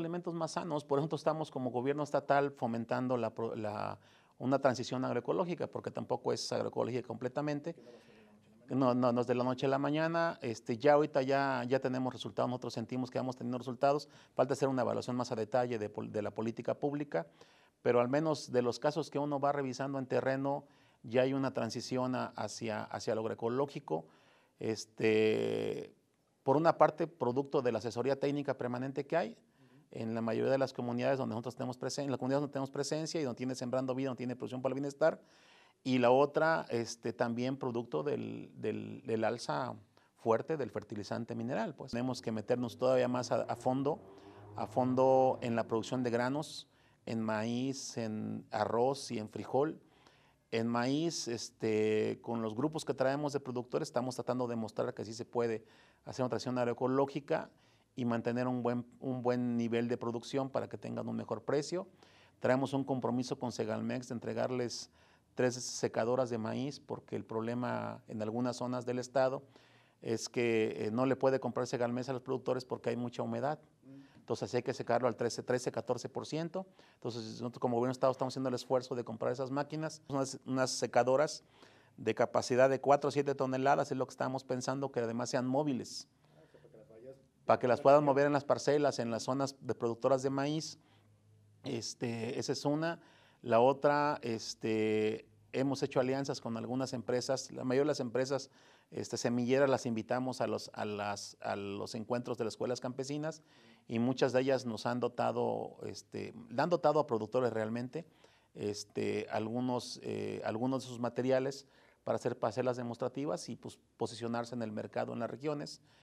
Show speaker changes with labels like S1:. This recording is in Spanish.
S1: elementos más sanos, por ejemplo, estamos como gobierno estatal fomentando una transición agroecológica, porque tampoco es agroecología completamente. No, es de la noche a la mañana. Este, ya ahorita ya, ya tenemos resultados, nosotros sentimos que vamos teniendo resultados. Falta hacer una evaluación más a detalle de, la política pública, pero al menos de los casos que uno va revisando en terreno, ya hay una transición hacia, hacia lo agroecológico. Este, por una parte, producto de la asesoría técnica permanente que hay, en la mayoría de las comunidades donde nosotros tenemos presencia, en las comunidades donde tenemos presencia y donde tiene Sembrando Vida, donde tiene Producción para el Bienestar, y la otra este, también producto del, del, alza fuerte del fertilizante mineral. Pues tenemos que meternos todavía más a, fondo, a fondo en la producción de granos, en maíz, en arroz y en frijol. En maíz, este, con los grupos que traemos de productores, estamos tratando de mostrar que sí se puede hacer una transición agroecológica y mantener un buen, un buen nivel de producción para que tengan un mejor precio. Traemos un compromiso con Segalmex de entregarles tres secadoras de maíz porque el problema en algunas zonas del estado es que eh, no le puede comprar Segalmex a los productores porque hay mucha humedad. Mm. Entonces hay que secarlo al 13, 13, 14%. Entonces nosotros como gobierno estado estamos haciendo el esfuerzo de comprar esas máquinas, unas, unas secadoras de capacidad de 4 o 7 toneladas, es lo que estamos pensando, que además sean móviles para que las puedan mover en las parcelas, en las zonas de productoras de maíz. Este, esa es una. La otra, este, hemos hecho alianzas con algunas empresas. La mayoría de las empresas este, semilleras las invitamos a los, encuentros de las escuelas campesinas y muchas de ellas nos han dotado, este, han dotado a productores realmente este, algunos, eh, algunos de sus materiales para hacer parcelas demostrativas y pues, posicionarse en el mercado en las regiones.